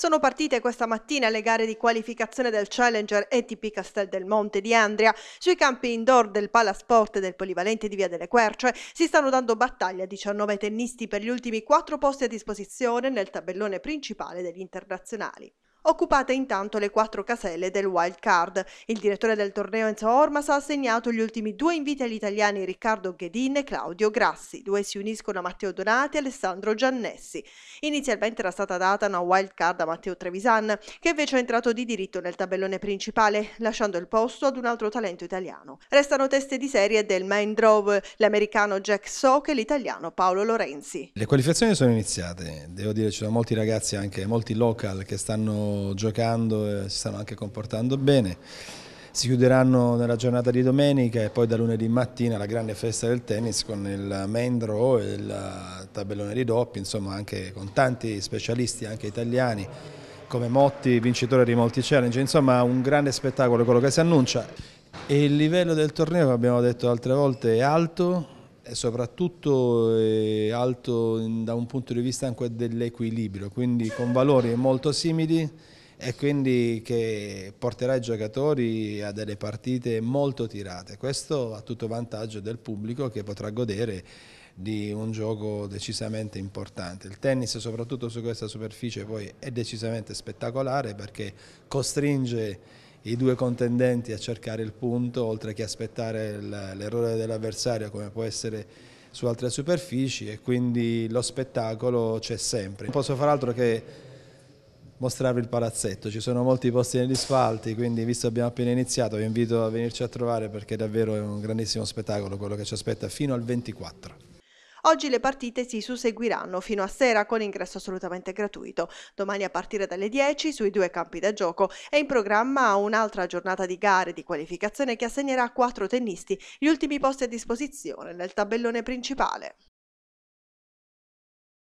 Sono partite questa mattina le gare di qualificazione del Challenger ETP Castel del Monte di Andria. Sui campi indoor del Palasport e del Polivalente di Via delle Querce si stanno dando battaglia 19 tennisti per gli ultimi quattro posti a disposizione nel tabellone principale degli internazionali. Occupate intanto le quattro caselle del wild card. Il direttore del torneo Enzo Ormas ha assegnato gli ultimi due inviti agli italiani Riccardo Ghedin e Claudio Grassi. Due si uniscono a Matteo Donati e Alessandro Giannessi. Inizialmente era stata data una wild card a Matteo Trevisan, che invece è entrato di diritto nel tabellone principale, lasciando il posto ad un altro talento italiano. Restano teste di serie del Main Draw, l'americano Jack Sock e l'italiano Paolo Lorenzi. Le qualificazioni sono iniziate. Devo dire, ci sono molti ragazzi, anche molti local, che stanno stanno giocando e si stanno anche comportando bene. Si chiuderanno nella giornata di domenica e poi da lunedì mattina la grande festa del tennis con il main draw e il tabellone di doppi, insomma anche con tanti specialisti anche italiani come Motti, vincitore di molti challenge, insomma un grande spettacolo quello che si annuncia. E il livello del torneo, come abbiamo detto altre volte, è alto, è soprattutto eh, alto da un punto di vista anche dell'equilibrio, quindi con valori molto simili e quindi che porterà i giocatori a delle partite molto tirate. Questo a tutto vantaggio del pubblico che potrà godere di un gioco decisamente importante. Il tennis soprattutto su questa superficie poi è decisamente spettacolare perché costringe i due contendenti a cercare il punto, oltre che aspettare l'errore dell'avversario come può essere su altre superfici e quindi lo spettacolo c'è sempre. Non posso far altro che mostrarvi il palazzetto, ci sono molti posti negli sfalti, quindi visto che abbiamo appena iniziato vi invito a venirci a trovare perché è davvero un grandissimo spettacolo quello che ci aspetta fino al 24. Oggi le partite si susseguiranno fino a sera con ingresso assolutamente gratuito. Domani a partire dalle 10 sui due campi da gioco è in programma un'altra giornata di gare di qualificazione che assegnerà a quattro tennisti gli ultimi posti a disposizione nel tabellone principale.